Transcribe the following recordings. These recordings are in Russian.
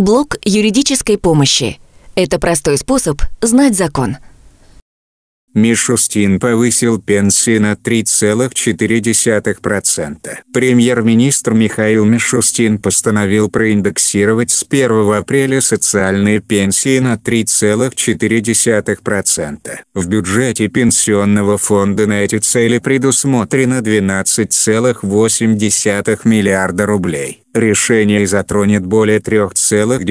Блок юридической помощи. Это простой способ знать закон. Мишустин повысил пенсии на 3,4%. Премьер-министр Михаил Мишустин постановил проиндексировать с 1 апреля социальные пенсии на 3,4%. В бюджете Пенсионного фонда на эти цели предусмотрено 12,8 миллиарда рублей. Решение затронет более 3,9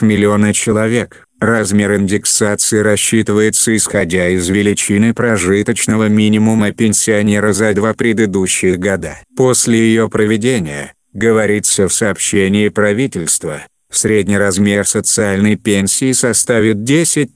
миллиона человек. Размер индексации рассчитывается исходя из величины прожиточного минимума пенсионера за два предыдущих года. После ее проведения, говорится в сообщении правительства, Средний размер социальной пенсии составит 10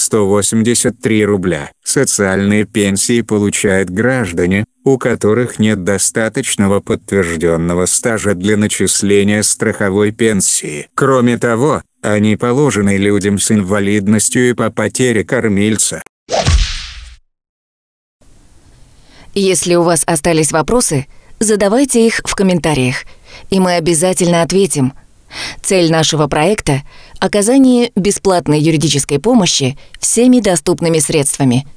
183 рубля. Социальные пенсии получают граждане, у которых нет достаточного подтвержденного стажа для начисления страховой пенсии. Кроме того, они положены людям с инвалидностью и по потере кормильца. Если у вас остались вопросы, задавайте их в комментариях, и мы обязательно ответим. Цель нашего проекта – оказание бесплатной юридической помощи всеми доступными средствами –